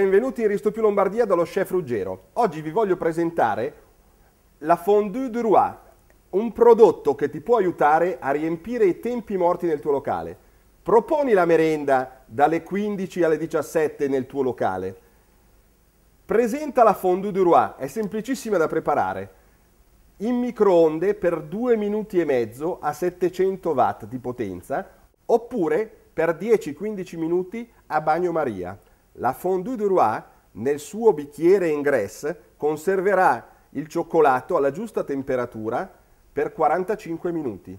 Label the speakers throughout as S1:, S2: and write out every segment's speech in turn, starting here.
S1: benvenuti in Risto più Lombardia dallo chef Ruggero. Oggi vi voglio presentare la fondue du roi, un prodotto che ti può aiutare a riempire i tempi morti nel tuo locale. Proponi la merenda dalle 15 alle 17 nel tuo locale. Presenta la fondue du roi, è semplicissima da preparare. In microonde per 2 minuti e mezzo a 700 watt di potenza, oppure per 10-15 minuti a bagnomaria. La fondue du roi nel suo bicchiere ingress conserverà il cioccolato alla giusta temperatura per 45 minuti.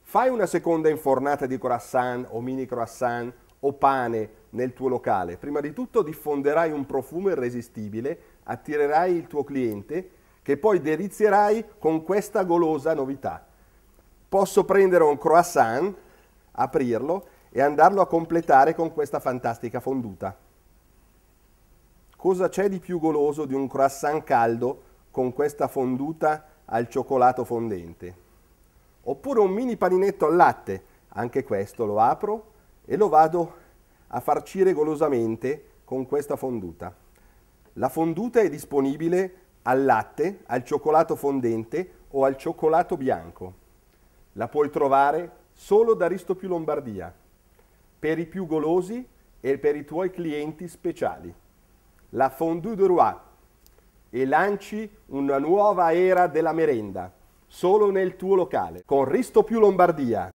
S1: Fai una seconda infornata di croissant o mini croissant o pane nel tuo locale. Prima di tutto diffonderai un profumo irresistibile, attirerai il tuo cliente che poi delizierai con questa golosa novità. Posso prendere un croissant, aprirlo e andarlo a completare con questa fantastica fonduta. Cosa c'è di più goloso di un croissant caldo con questa fonduta al cioccolato fondente? Oppure un mini paninetto al latte, anche questo lo apro e lo vado a farcire golosamente con questa fonduta. La fonduta è disponibile al latte, al cioccolato fondente o al cioccolato bianco. La puoi trovare solo da Risto più Lombardia per i più golosi e per i tuoi clienti speciali. La fondue de Roy e lanci una nuova era della merenda solo nel tuo locale con Risto più Lombardia.